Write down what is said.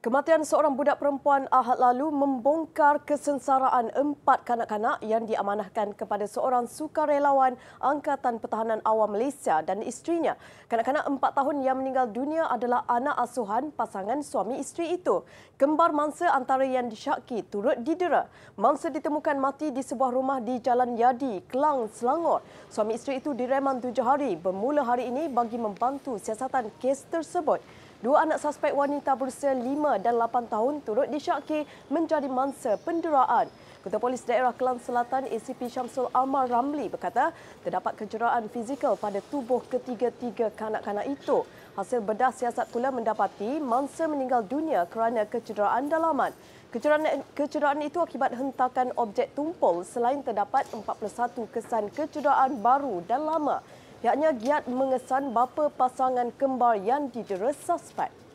Kematian seorang budak perempuan ahad lalu membongkar kesensaraan empat kanak-kanak yang diamanahkan kepada seorang sukarelawan Angkatan Pertahanan Awam Malaysia dan isterinya. Kanak-kanak empat tahun yang meninggal dunia adalah anak asuhan pasangan suami isteri itu. Kembar mangsa antara yang disyaki turut didera. Mangsa ditemukan mati di sebuah rumah di Jalan Yadi, Kelang, Selangor. Suami isteri itu direman tujuh hari bermula hari ini bagi membantu siasatan kes tersebut. Dua anak suspek wanita berusia 5 dan 8 tahun turut disyaki menjadi mangsa penderaan. Ketua Polis Daerah Kelam Selatan ACP Syamsul Amar Ramli berkata terdapat kecederaan fizikal pada tubuh ketiga-tiga kanak-kanak itu. Hasil bedah siasat pula mendapati mangsa meninggal dunia kerana kecederaan dalaman. Kecederaan, kecederaan itu akibat hentakan objek tumpul selain terdapat 41 kesan kecederaan baru dan lama pihaknya giat mengesan bapa pasangan kembar yang didera suspek.